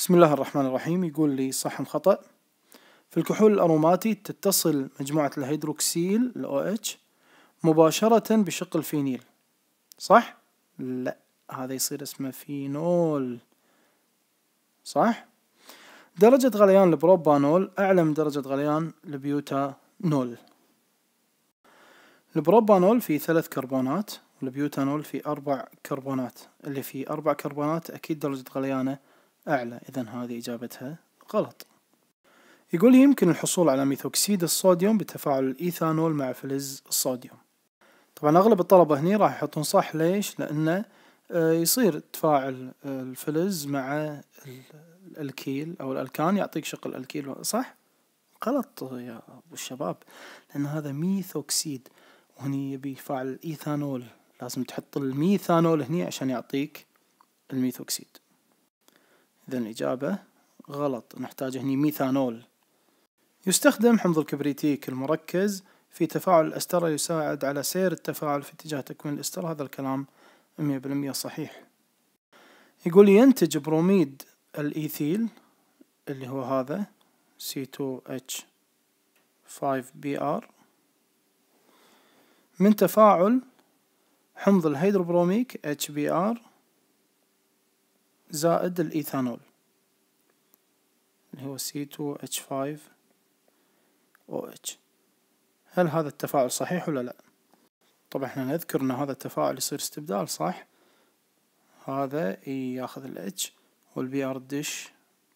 بسم الله الرحمن الرحيم يقول لي صح أم خطأ في الكحول الأروماتي تتصل مجموعة الهيدروكسيل الاو OH مباشرة بشق الفينيل صح؟ لا هذا يصير اسمه فينول صح؟ درجة غليان البروبانول أعلى من درجة غليان البيوتانول البروبانول فيه ثلاث كربونات والبيوتانول فيه أربع كربونات اللي في أربع كربونات أكيد درجة غليانه أعلى إذا هذه إجابتها غلط يقول يمكن الحصول على ميثوكسيد الصوديوم بتفاعل الإيثانول مع فلز الصوديوم طبعا أغلب الطلبة هني راح يحطون صح ليش؟ لأنه آه، يصير تفاعل الفلز مع الألكيل أو الألكان يعطيك شق الألكيل صح؟ غلط يا أبو الشباب لأن هذا ميثوكسيد وهني يبي يفاعل الإيثانول لازم تحط الميثانول هني عشان يعطيك الميثوكسيد إذا الإجابة غلط نحتاج هني ميثانول يستخدم حمض الكبريتيك المركز في تفاعل الأسترة يساعد على سير التفاعل في اتجاه تكوين الأسترة هذا الكلام 100% صحيح يقول ينتج بروميد الإيثيل اللي هو هذا C2H5Br من تفاعل حمض الهيدروبروميك HBr زائد الإيثانول اللي هو C2H5OH هل هذا التفاعل صحيح ولا لا؟ طبعا احنا نذكر ان هذا التفاعل يصير استبدال صح؟ هذا e ياخذ ال H والبي ار دش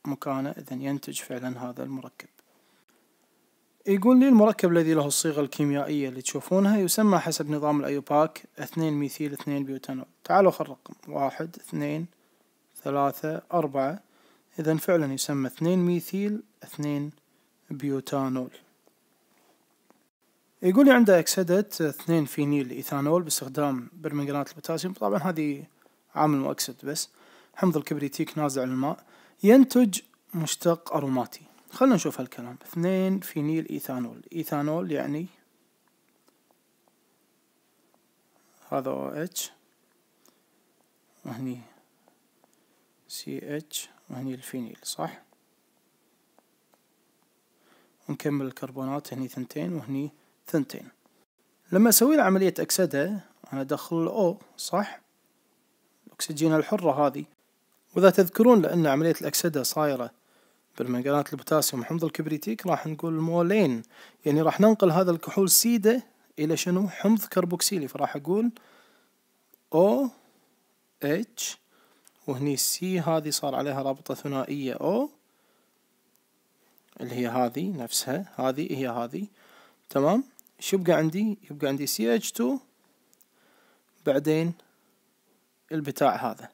مكانه اذا ينتج فعلا هذا المركب يقول لي المركب الذي له الصيغة الكيميائية اللي تشوفونها يسمى حسب نظام الأيوباك 2 ميثيل 2 بيوتانول تعالوا خل الرقم واحد اثنين ثلاثة أربعة إذا فعلا يسمى اثنين ميثيل اثنين بيوتانول يقول لي عنده أكسدة اثنين فينيل إيثانول باستخدام برمنجانات البوتاسيوم طبعا هذه عامل مؤكسد بس حمض الكبريتيك نازع للماء ينتج مشتق أروماتي خلنا نشوف هالكلام اثنين فينيل إيثانول إيثانول يعني هذا OH وهني سي اتش وهني الفينيل صح ونكمل الكربونات هني ثنتين وهني ثنتين لما اسوي عملية اكسدة انا ادخل الاو صح الاكسجين الحرة هذه واذا تذكرون لان عملية الاكسدة صايرة بالمنقلات البوتاسيوم وحمض الكبريتيك راح نقول مولين يعني راح ننقل هذا الكحول سيدة الى شنو حمض كربوكسيلي فراح اقول او اتش وهني السي هذه صار عليها رابطة ثنائية أو اللي هي هذه نفسها هذه هي هذه تمام شو يبقى عندي يبقى عندي سي اتش 2 بعدين البتاع هذا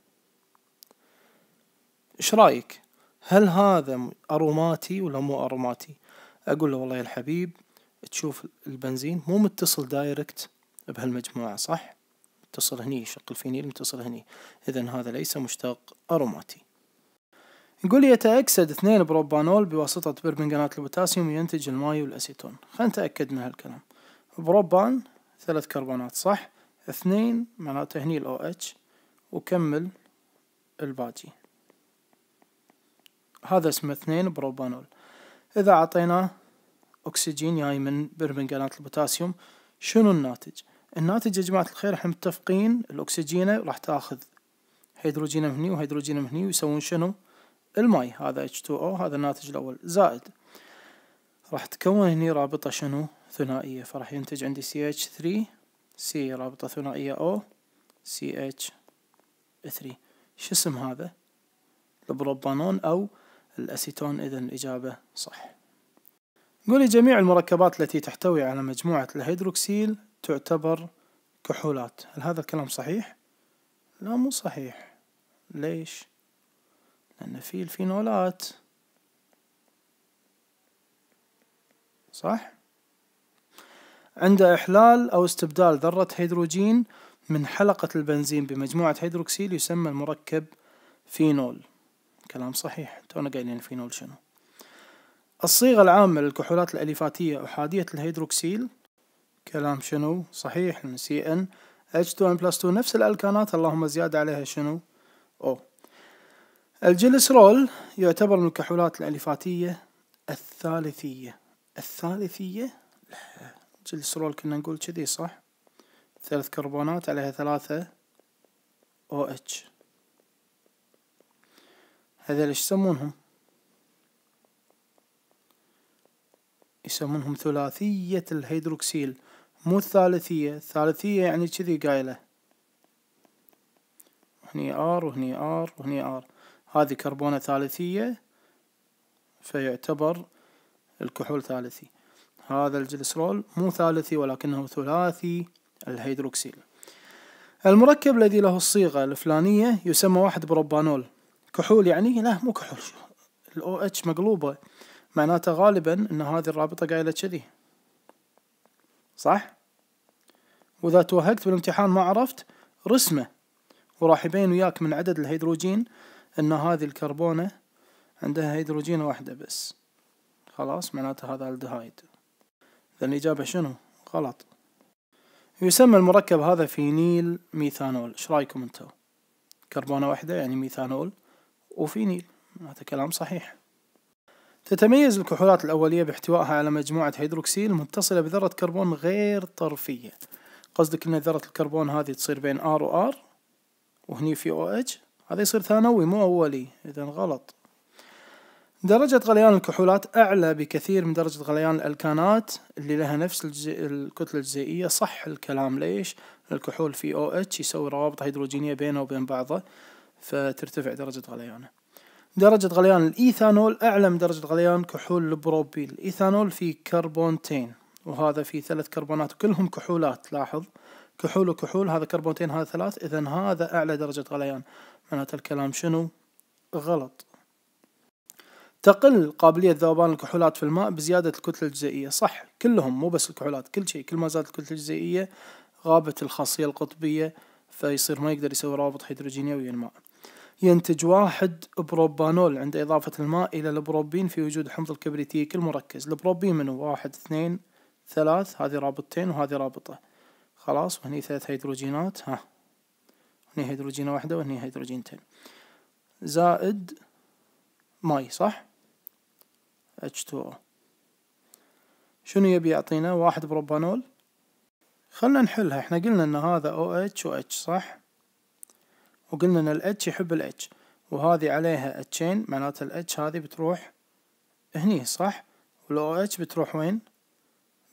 ايش رايك هل هذا اروماتي ولا مو اروماتي اقول له والله يا الحبيب تشوف البنزين مو متصل دايركت بهالمجموعه صح متصل هني شق الفينيل متصل هني إذا هذا ليس مشتق أروماتي نقول يتأكسد اثنين بروبانول بواسطة بربنجانات البوتاسيوم ينتج الماي والأسيتون خلينا نتأكد من هالكلام بروبان ثلاث كربونات صح اثنين معناته هني الأو اتش وكمل الباجي هذا اسمه اثنين بروبانول إذا أعطيناه أكسجين جاي من بربنجانات البوتاسيوم شنو الناتج الناتج يا جماعة الخير احنا متفقين الأكسجينة راح تاخذ هيدروجين من هني وهيدروجين من هني ويسوون شنو؟ الماي هذا H2O هذا الناتج الأول زائد راح تكون هني رابطة شنو؟ ثنائية فراح ينتج عندي CH3 C رابطة ثنائية O CH3 شو اسم هذا؟ البروبانون أو الأسيتون إذا الإجابة صح قولي جميع المركبات التي تحتوي على مجموعة الهيدروكسيل تعتبر كحولات هل هذا الكلام صحيح؟ لا مو صحيح ليش؟ لأن في الفينولات صح؟ عند إحلال أو استبدال ذرة هيدروجين من حلقة البنزين بمجموعة هيدروكسيل يسمى المركب فينول كلام صحيح تونا قايلين الفينول شنو الصيغة العامة للكحولات الأليفاتية أحادية الهيدروكسيل كلام شنو صحيح من سي ان H2N بلس 2 نفس الألكانات اللهم زيادة عليها شنو O الجلسرول يعتبر من الكحولات الألفاتية الثالثية الثالثية لا. الجلسرول كنا نقول كذي صح ثلاث كربونات عليها ثلاثة OH هذا ليش يسمونهم يسمونهم ثلاثية الهيدروكسيل مو الثالثية الثالثية يعني كذي قايلة هني ار وهني ار وهني ار هذه كربونة ثالثية فيعتبر الكحول ثالثي هذا الجلسرول مو ثالثي ولكنه ثلاثي الهيدروكسيل المركب الذي له الصيغة الفلانية يسمى واحد بروبانول كحول يعني لا مو كحول الـ OH مقلوبة معناته غالبا ان هذه الرابطة قايلة كذي صح؟ وإذا توهقت بالامتحان ما عرفت رسمه وراح يبين وياك من عدد الهيدروجين أن هذه الكربونة عندها هيدروجين واحدة بس خلاص معناته هذا الدهايد إذا الإجابة شنو؟ غلط يسمى المركب هذا فينيل ميثانول شو رايكم أنتو؟ كربونة واحدة يعني ميثانول وفينيل هذا كلام صحيح تتميز الكحولات الأولية باحتوائها على مجموعة هيدروكسيل متصلة بذرة كربون غير طرفية قصدك أن ذرة الكربون هذه تصير بين R و R وهني في OH هذا يصير ثانوي مو أولي إذا غلط درجة غليان الكحولات أعلى بكثير من درجة غليان الألكانات اللي لها نفس الكتلة الجزيئية صح الكلام ليش؟ الكحول في OH يسوي روابط هيدروجينية بينه وبين بعضه فترتفع درجة غليانه درجة غليان الإيثانول أعلى من درجة غليان كحول البروبيل الإيثانول فيه كربونتين وهذا فيه ثلاث كربونات كلهم كحولات لاحظ كحول وكحول هذا كربونتين هذا ثلاث إذا هذا أعلى درجة غليان معناته الكلام شنو غلط تقل قابلية ذوبان الكحولات في الماء بزيادة الكتلة الجزيئية صح كلهم مو بس الكحولات كل شيء كل ما زادت الكتلة الجزيئية غابت الخاصية القطبية فيصير ما يقدر يسوي روابط هيدروجينية ويا الماء ينتج واحد بروبانول عند إضافة الماء إلى البروبين في وجود حمض الكبريتيك المركز البروبين منه واحد اثنين ثلاث هذه رابطتين وهذه رابطة خلاص وهني ثلاث هيدروجينات ها هني هيدروجينة واحدة وهني هيدروجينتين زائد ماي صح H2O شنو يبي يعطينا واحد بروبانول خلنا نحلها احنا قلنا ان هذا OH و H صح وقلنا ان الاتش يحب الاتش وهذه عليها اتشين معناتها الاتش هذه بتروح هني صح والاو اتش بتروح وين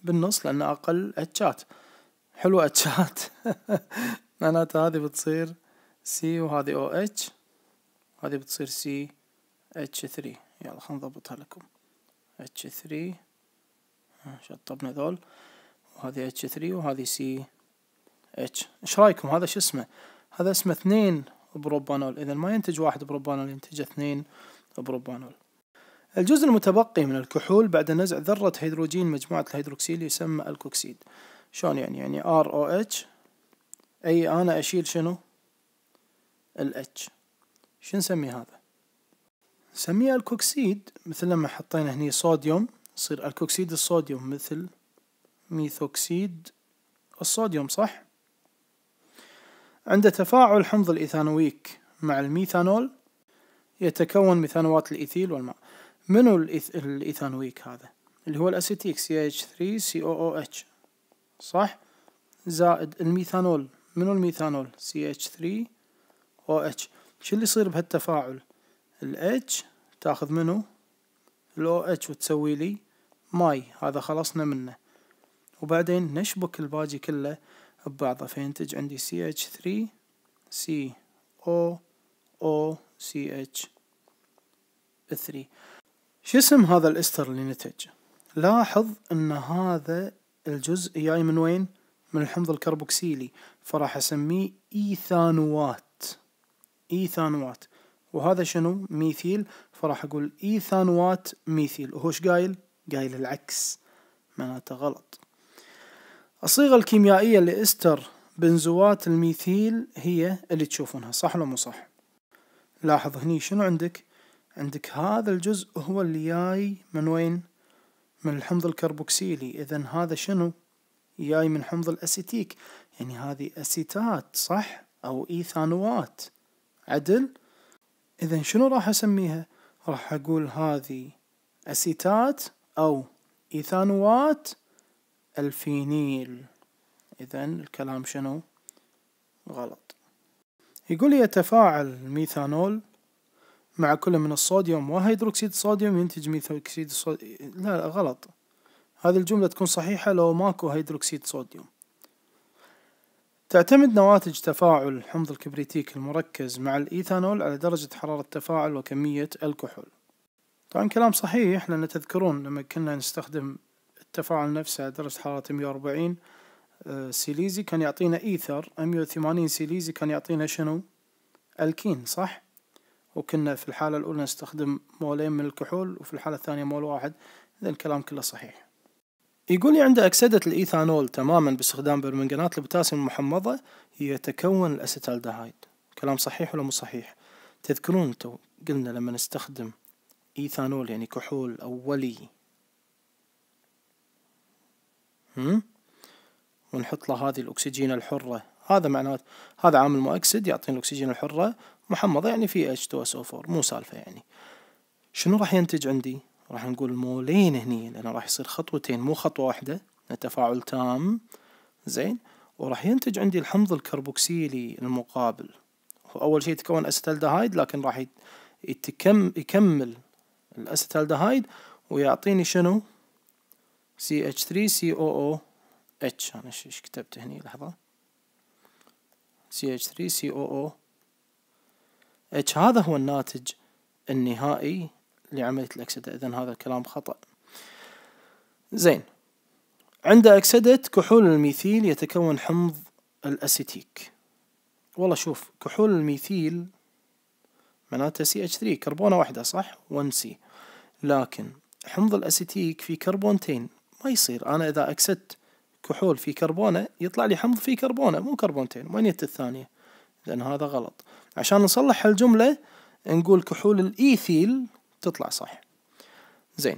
بالنص لان اقل اتشات حلوة اتشات معناتها هذه بتصير سي وهذه او اتش هذه بتصير سي اتش ثري يلا خلنا نضبطها لكم اتش آه، ثري شطبنا ذول وهذه اتش ثري وهذه سي اتش ايش رايكم هذا شو اسمه هذا اسمه اثنين بروبانول إذا ما ينتج واحد بروبانول ينتج اثنين بروبانول الجزء المتبقي من الكحول بعد نزع ذرة هيدروجين مجموعة الهيدروكسيل يسمى الكوكسيد شلون يعني يعني اتش أي أنا أشيل شنو ال H شو نسمي هذا نسميه الكوكسيد مثل لما حطينا هني صوديوم يصير الكوكسيد الصوديوم مثل ميثوكسيد الصوديوم صح عند تفاعل حمض الإيثانويك مع الميثانول يتكون ميثانوات الإيثيل والماء منو الإيثانويك هذا اللي هو الأسيتيك CH3COOH صح زائد الميثانول منو الميثانول CH3OH شو اللي يصير بهالتفاعل ال H تاخذ منو؟ ال OH وتسوي لي ماي هذا خلصنا منه وبعدين نشبك الباجي كله ببعضه فينتج عندي CH3 CO CH 3 شو اسم هذا الاستر اللي نتج لاحظ ان هذا الجزء جاي من وين من الحمض الكربوكسيلي فراح اسميه ايثانوات ايثانوات وهذا شنو ميثيل فراح اقول ايثانوات ميثيل وهو قايل قايل العكس معناته غلط الصيغة الكيميائية لإستر بنزوات الميثيل هي اللي تشوفونها صح ولا مو صح لاحظ هني شنو عندك عندك هذا الجزء هو اللي جاي من وين من الحمض الكربوكسيلي اذا هذا شنو جاي من حمض الاسيتيك يعني هذه اسيتات صح او ايثانوات عدل اذا شنو راح اسميها راح اقول هذه اسيتات او ايثانوات الفينيل إذا الكلام شنو غلط يقول يتفاعل الميثانول مع كل من الصوديوم وهيدروكسيد الصوديوم ينتج ميثوكسيد الصوديوم لا, لا غلط هذه الجملة تكون صحيحة لو ماكو هيدروكسيد صوديوم تعتمد نواتج تفاعل حمض الكبريتيك المركز مع الإيثانول على درجة حرارة تفاعل وكمية الكحول طبعا كلام صحيح لأن تذكرون لما كنا نستخدم التفاعل نفسه درجة حرارة 140 آه، سيليزي كان يعطينا إيثر 180 سيليزي كان يعطينا شنو؟ الكين صح؟ وكنا في الحالة الأولى نستخدم مولين من الكحول وفي الحالة الثانية مول واحد إذا الكلام كله صحيح يقول لي عند أكسدة الإيثانول تماما باستخدام برمنجانات البوتاسيوم المحمضة يتكون الأسيتالدهايد كلام صحيح ولا مو صحيح؟ تذكرون تو قلنا لما نستخدم إيثانول يعني كحول أولي ونحط له هذه الأكسجين الحرة هذا معناته هذا عامل مؤكسد يعطينا الأكسجين الحرة محمضة يعني في H2SO4 مو سالفة يعني شنو راح ينتج عندي؟ راح نقول مولين هني لأنه راح يصير خطوتين مو خطوة واحدة تفاعل تام زين وراح ينتج عندي الحمض الكربوكسيلي المقابل هو أول شيء يتكون أستالدهايد لكن راح يتكم يكمل الأستالدهايد ويعطيني شنو؟ CH3COOH أنا ايش كتبت هني لحظة CH3COOH هذا هو الناتج النهائي لعملية الأكسدة إذا هذا الكلام خطأ زين عند أكسدة كحول الميثيل يتكون حمض الأسيتيك والله شوف كحول الميثيل معناته CH3 كربونة واحدة صح 1C لكن حمض الأسيتيك في كربونتين ما يصير أنا إذا أكسدت كحول في كربونة يطلع لي حمض في كربونة مو كربونتين وين الثانية لأن هذا غلط عشان نصلح هالجملة نقول كحول الإيثيل تطلع صح زين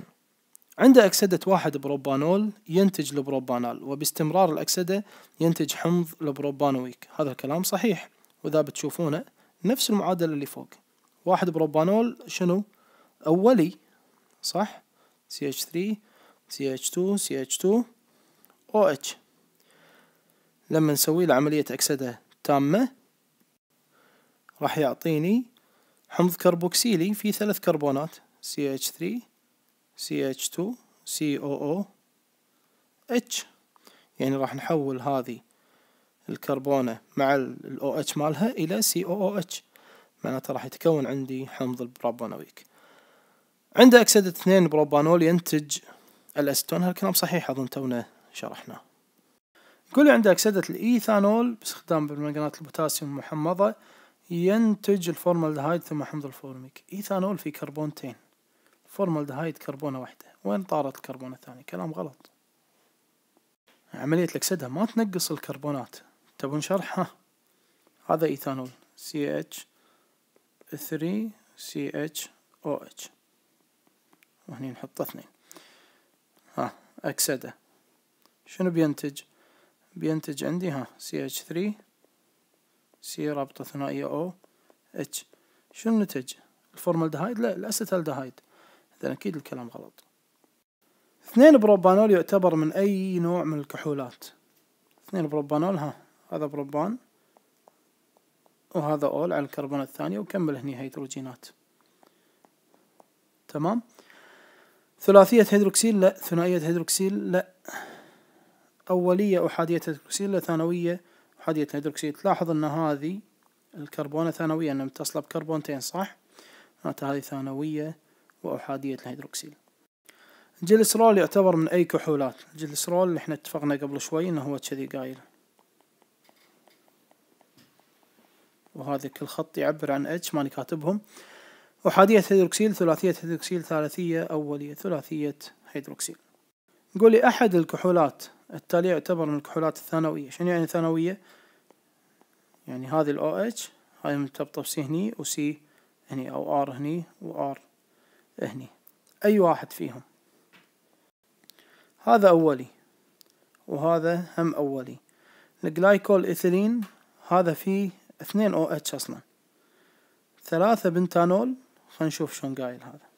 عند أكسدة واحد بروبانول ينتج البروبانال وباستمرار الأكسدة ينتج حمض البروبانويك هذا الكلام صحيح وإذا بتشوفونه نفس المعادلة اللي فوق واحد بروبانول شنو؟ أولي صح؟ CH3 CH2 CH2 OH لما نسوي له أكسدة تامة راح يعطيني حمض كربوكسيلي في ثلاث كربونات CH3 CH2 COO H يعني راح نحول هذه الكربونة مع ال OH مالها إلى COOH معناته راح يتكون عندي حمض البروبانويك عند أكسدة اثنين بروبانول ينتج الأستون هالكلام صحيح أظن تونا شرحناه يقول عندك أكسدة الإيثانول باستخدام برمجانات البوتاسيوم المحمضة ينتج الفورمالدهايد ثم حمض الفورميك إيثانول في كربونتين فورمالدهايد كربونة واحدة وين طارت الكربونة الثانية كلام غلط عملية الأكسدة ما تنقص الكربونات تبون شرحها هذا إيثانول CH 3 choh وهني نحط اثنين ها أكسده شنو بينتج بينتج عندي ها CH3 سي رابطة ثنائية أو اتش شنو نتج الفورمالدهايد لا الأسيتالدهايد إذا أكيد الكلام غلط اثنين بروبانول يعتبر من أي نوع من الكحولات اثنين بروبانول ها هذا بروبان وهذا أول على الكربون الثاني وكمل هني هيدروجينات تمام ثلاثية هيدروكسيل لا ثنائية هيدروكسيل لا أولية أحادية هيدروكسيل لا ثانوية أحادية هيدروكسيل تلاحظ أن هذه الكربونة ثانوية أنها متصلة بكربونتين صح معناتها هذه ثانوية وأحادية الهيدروكسيل الجلسرول يعتبر من أي كحولات الجلسرول اللي احنا اتفقنا قبل شوي أنه هو كذي قايل وهذا كل خط يعبر عن اتش ماني كاتبهم أحادية هيدروكسيل ثلاثية هيدروكسيل ثلاثية أولية ثلاثية هيدروكسيل نقول لي أحد الكحولات التالية يعتبر من الكحولات الثانوية شنو يعني ثانوية؟ يعني هذه الـ OH هاي مرتبطة بسي هني وسي هني أو R هني وآر هني أي واحد فيهم هذا أولي وهذا هم أولي الجلايكول إيثيلين هذا فيه اثنين OH أصلا ثلاثة بنتانول خلينا نشوف شلون قايل هذا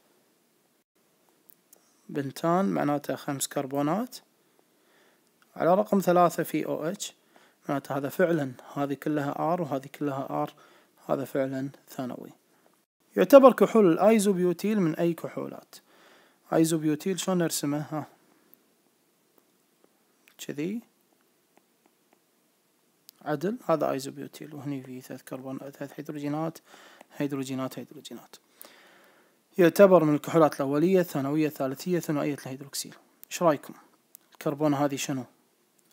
بنتان معناته خمس كربونات على رقم ثلاثة في او اتش معناته هذا فعلا هذه كلها ار وهذه كلها ار هذا فعلا ثانوي يعتبر كحول الايزوبيوتيل من اي كحولات ايزوبيوتيل شلون نرسمه ها كذي عدل هذا ايزوبيوتيل وهني في ثلاث كربون ثلاث هيدروجينات هيدروجينات هيدروجينات يعتبر من الكحولات الأولية الثانوية الثالثية ثنائية الهيدروكسيل إيش رأيكم؟ الكربونة هذه شنو؟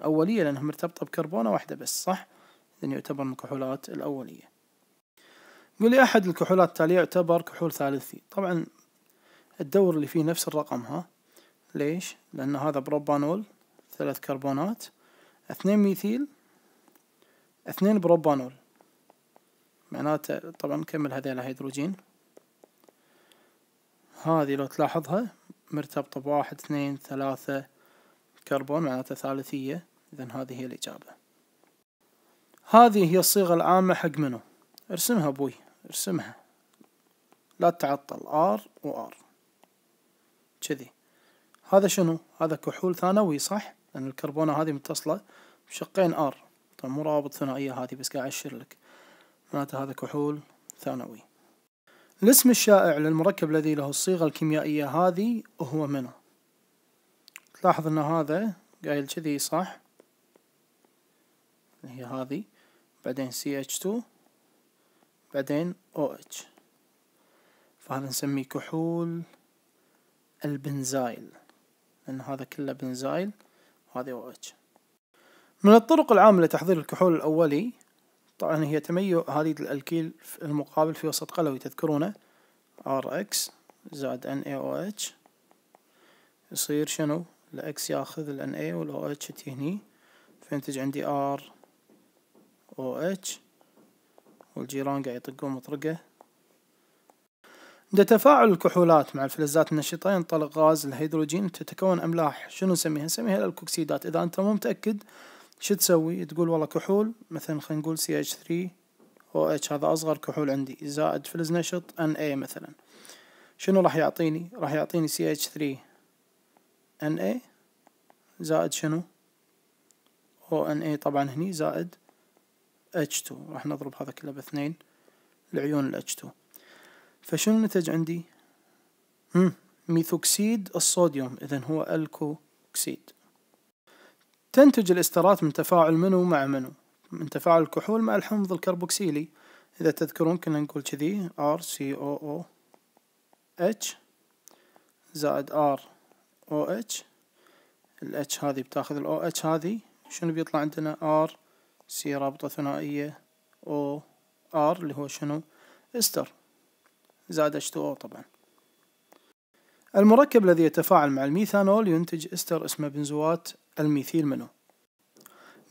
أولية لأنها مرتبطة بكربونة واحدة بس صح؟ إذن يعتبر من الكحولات الأولية قولي لي أحد الكحولات التالية يعتبر كحول ثالثي طبعا الدور اللي فيه نفس الرقم ها ليش؟ لأن هذا بروبانول ثلاث كربونات اثنين ميثيل اثنين بروبانول معناته طبعا نكمل هذيلا هيدروجين هذه لو تلاحظها مرتبطة بواحد اثنين ثلاثة كربون معناته ثالثية إذا هذه هي الإجابة هذه هي الصيغة العامة حق منو ارسمها أبوي ارسمها لا تعطل ار وار كذي هذا شنو هذا كحول ثانوي صح لأن الكربونة هذه متصلة بشقين ار طبعا مو روابط ثنائية هذه بس قاعد أشير لك معناته هذا كحول ثانوي الاسم الشائع للمركب الذي له الصيغة الكيميائية هذه هو منو تلاحظ ان هذا قايل كذي صح هي هذه بعدين CH2 بعدين OH فهذا نسميه كحول البنزايل لأن هذا كله بنزايل وهذه OH من الطرق العامة لتحضير الكحول الأولي طبعا هي تميع هذه الألكيل المقابل في وسط قلوي تذكرونه ار اكس زائد اتش يصير شنو الأكس ياخذ ال اي وال اتش تي هني فينتج عندي ار او اتش والجيران قاعد يطقون مطرقة عند تفاعل الكحولات مع الفلزات النشطة ينطلق غاز الهيدروجين تتكون أملاح شنو نسميها؟ نسميها الكوكسيدات إذا أنت مو متأكد شو تسوي تقول والله كحول مثلا خلينا نقول سي اتش 3 او اتش هذا اصغر كحول عندي زائد فلز نشط ان اي مثلا شنو راح يعطيني راح يعطيني سي اتش 3 ان اي زائد شنو او ان اي طبعا هني زائد اتش 2 راح نضرب هذا كله باثنين لعيون الاتش 2 فشنو نتج عندي ميثوكسيد الصوديوم اذا هو الكوكسيد تنتج الاسترات من تفاعل منو مع منو من تفاعل الكحول مع الحمض الكربوكسيلي إذا تذكرون كنا نقول كذي اتش زائد ار او اتش الاتش هذه بتاخذ ال اتش هذه شنو بيطلع عندنا ار سي رابطة ثنائية او ار اللي هو شنو استر زايد اتش او طبعا المركب الذي يتفاعل مع الميثانول ينتج استر اسمه بنزوات الميثيل منو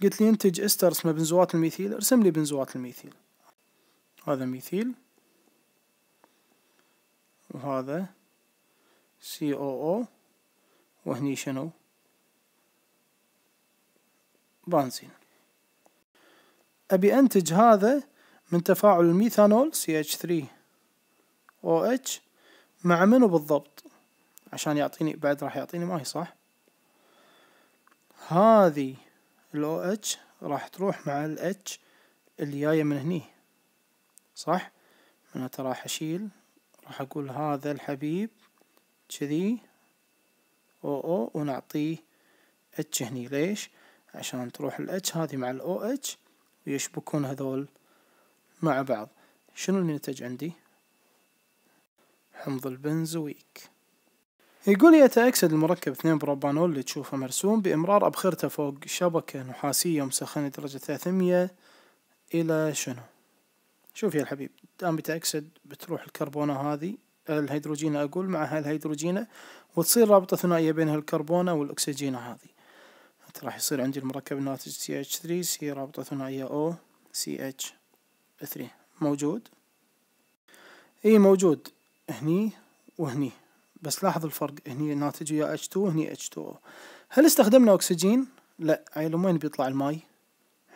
قلت لي ينتج استر اسمه بنزوات الميثيل ارسم لي بنزوات الميثيل هذا ميثيل وهذا سي او او وهني شنو بنزين ابي انتج هذا من تفاعل الميثانول سي اتش 3 اتش مع منو بالضبط عشان يعطيني بعد راح يعطيني ما هي صح هذه الاو اتش راح تروح مع الاتش اللي جايه من هني صح ترى راح اشيل راح اقول هذا الحبيب كذي او او ونعطيه اتش هني ليش عشان تروح الاتش هذه مع الاو اتش ويشبكون هذول مع بعض شنو النتج عندي حمض البنزويك يقول يتأكسد المركب 2 بروبانول اللي تشوفه مرسوم بإمرار أبخرته فوق شبكة نحاسية مسخنة درجة 300 إلى شنو شوف يا الحبيب دام بتأكسد بتروح الكربونة هذه الهيدروجينة أقول مع الهيدروجينة وتصير رابطة ثنائية بين الكربونة والأكسجينة هذه راح يصير عندي المركب الناتج CH3 سي رابطة ثنائية O CH3 موجود اي موجود هني وهني بس لاحظ الفرق هني ناتج H2 هني H2O هل استخدمنا أكسجين؟ لا عيل وين بيطلع الماي؟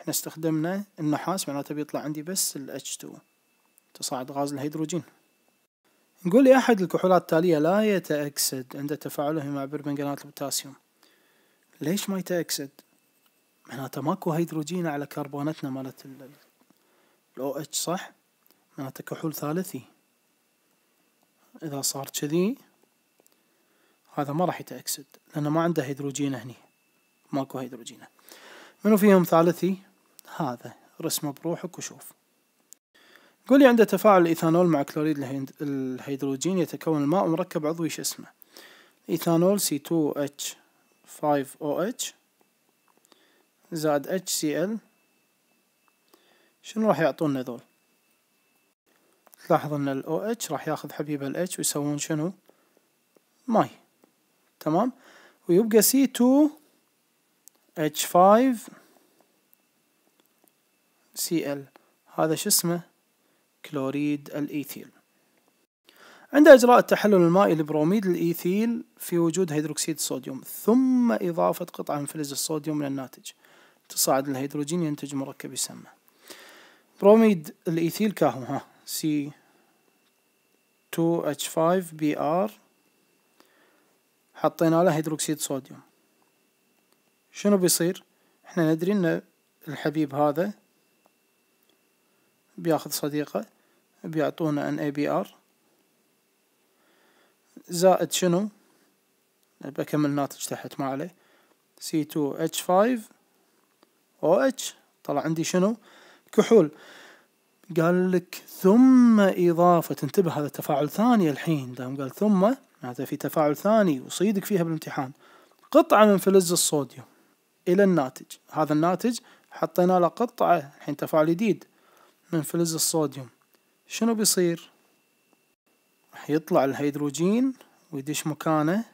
احنا استخدمنا النحاس معناته بيطلع عندي بس ال H2 تصاعد غاز الهيدروجين نقول أحد الكحولات التالية لا يتأكسد عند تفاعله مع بربنجانات البوتاسيوم ليش ما يتأكسد؟ معناته ماكو هيدروجين على كربونتنا مالت ال OH صح؟ معناته كحول ثالثي إذا صار كذي هذا ما راح يتأكسد لأنه ما عنده هيدروجين هني ماكو هيدروجين منو فيهم ثالثي؟ هذا رسمه بروحك وشوف قولي لي عنده تفاعل الإيثانول مع كلوريد الهيدروجين يتكون الماء مركب عضوي شو اسمه إيثانول C2H5OH زائد HCl شنو راح يعطونا ذول تلاحظ ان ال OH راح ياخذ حبيب ال H ويسوون شنو ماي تمام ويبقى سي 2 اتش 5 سي ال هذا شو اسمه كلوريد الايثيل عند إجراء التحلل المائي لبروميد الإيثيل في وجود هيدروكسيد الصوديوم ثم إضافة قطعة من فلز الصوديوم للناتج تصاعد الهيدروجين ينتج مركب يسمى بروميد الإيثيل كاهو ها سي 2H5 Br حطينا له هيدروكسيد صوديوم شنو بيصير احنا ندري ان الحبيب هذا بياخذ صديقه بيعطونا ان اي بي ار زائد شنو بكمل ناتج تحت ما عليه تو 2 فايف 5 اتش طلع عندي شنو كحول قال لك ثم إضافة انتبه هذا تفاعل ثاني الحين دام قال ثم معناته في تفاعل ثاني وصيدك فيها بالامتحان قطعة من فلز الصوديوم إلى الناتج هذا الناتج حطينا له قطعة الحين تفاعل جديد من فلز الصوديوم شنو بيصير راح يطلع الهيدروجين ويدش مكانه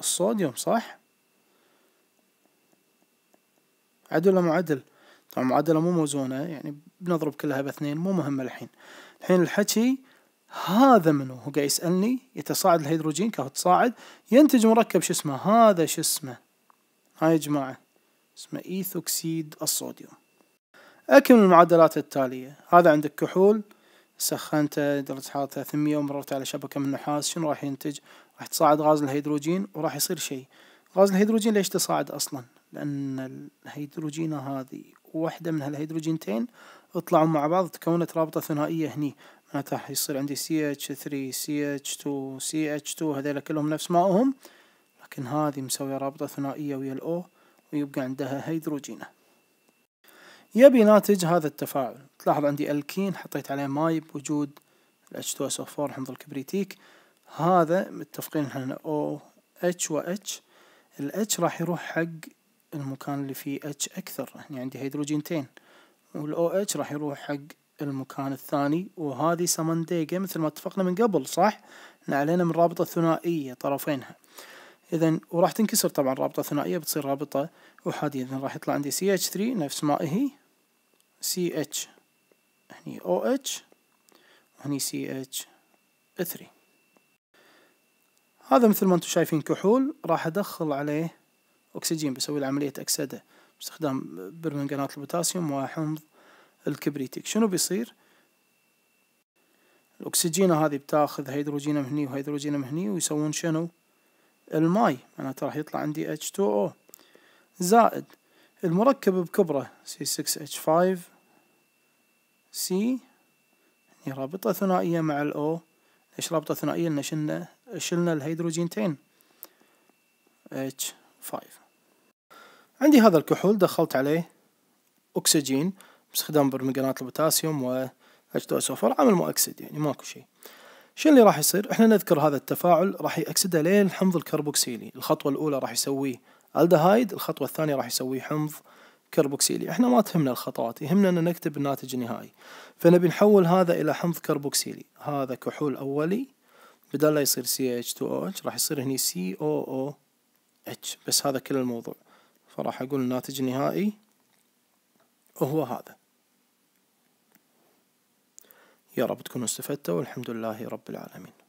الصوديوم صح عدل ولا معدل طبعا معادلة مو موزونة يعني بنضرب كلها باثنين مو مهمة الحين الحين الحكي هذا منو هو قاعد يسألني يتصاعد الهيدروجين كهو تصاعد ينتج مركب شو اسمه هذا شو اسمه هاي يا جماعة اسمه ايثوكسيد الصوديوم أكمل المعادلات التالية هذا عندك كحول سخنته درجة حرارة 300 ومررت على شبكة من نحاس شنو راح ينتج راح يتصاعد غاز الهيدروجين وراح يصير شيء غاز الهيدروجين ليش تصاعد أصلا لأن الهيدروجين هذه واحدة من هالهيدروجينتين اطلعوا مع بعض تكونت رابطة ثنائية هني راح يصير عندي CH3 CH2 اتش 2 هذول كلهم نفس ماؤهم لكن هذه مسوية رابطة ثنائية ويا الأو ويبقى عندها هيدروجينة يبي ناتج هذا التفاعل تلاحظ عندي الكين حطيت عليه ماي بوجود ال H2SO4 حمض الكبريتيك هذا متفقين احنا او اتش و اتش الاتش راح يروح حق المكان اللي فيه اتش اكثر هني يعني عندي هيدروجينتين والاو اتش راح يروح حق المكان الثاني وهذه سمنديقة مثل ما اتفقنا من قبل صح؟ احنا علينا من رابطة ثنائية طرفينها اذا وراح تنكسر طبعا رابطة ثنائية بتصير رابطة احادية اذا راح يطلع عندي CH3 نفس ما هي CH هني OH وهني CH3 هذا مثل ما انتم شايفين كحول راح ادخل عليه اكسجين بسوي له عملية اكسدة باستخدام برمنجانات البوتاسيوم وحمض الكبريتيك شنو بيصير الأكسجينة هذه بتاخذ هيدروجين من هني وهيدروجين من هني ويسوون شنو الماي معناته راح يطلع عندي H2O زائد المركب بكبره C6H5 C هي يعني رابطة ثنائية مع الأو ليش رابطة ثنائية لأن شلنا شلنا الهيدروجينتين H5 عندي هذا الكحول دخلت عليه أكسجين باستخدام برمجانات البوتاسيوم و H2SO4 عمل مؤكسد يعني ماكو شيء شنو اللي راح يصير؟ احنا نذكر هذا التفاعل راح يأكسده لين حمض الكربوكسيلي، الخطوة الأولى راح يسويه الدهايد، الخطوة الثانية راح يسويه حمض كربوكسيلي، احنا ما تهمنا الخطوات، يهمنا ان نكتب الناتج النهائي، فنبي نحول هذا إلى حمض كربوكسيلي، هذا كحول أولي بدل لا يصير CH2OH راح يصير هني COOH، بس هذا كل الموضوع، فراح أقول الناتج النهائي وهو هذا. يا رب تكونوا استفدتوا والحمد لله رب العالمين